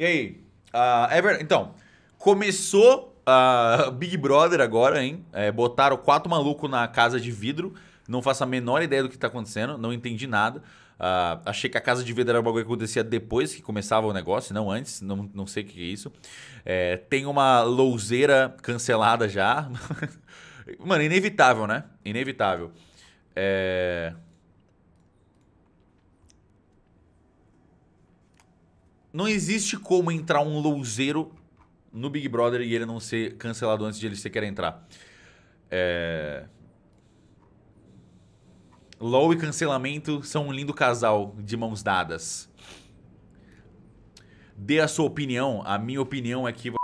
E aí? Uh, é verdade. Então, começou uh, Big Brother agora, hein? É, botaram quatro malucos na casa de vidro. Não faço a menor ideia do que tá acontecendo, não entendi nada. Uh, achei que a casa de vidro era o bagulho que acontecia depois que começava o negócio, não antes, não, não sei o que é isso. É, tem uma louzeira cancelada já. Mano, inevitável, né? Inevitável. É... não existe como entrar um louzeiro no Big Brother e ele não ser cancelado antes de ele sequer entrar. É... e cancelamento são um lindo casal de mãos dadas. Dê a sua opinião. A minha opinião é que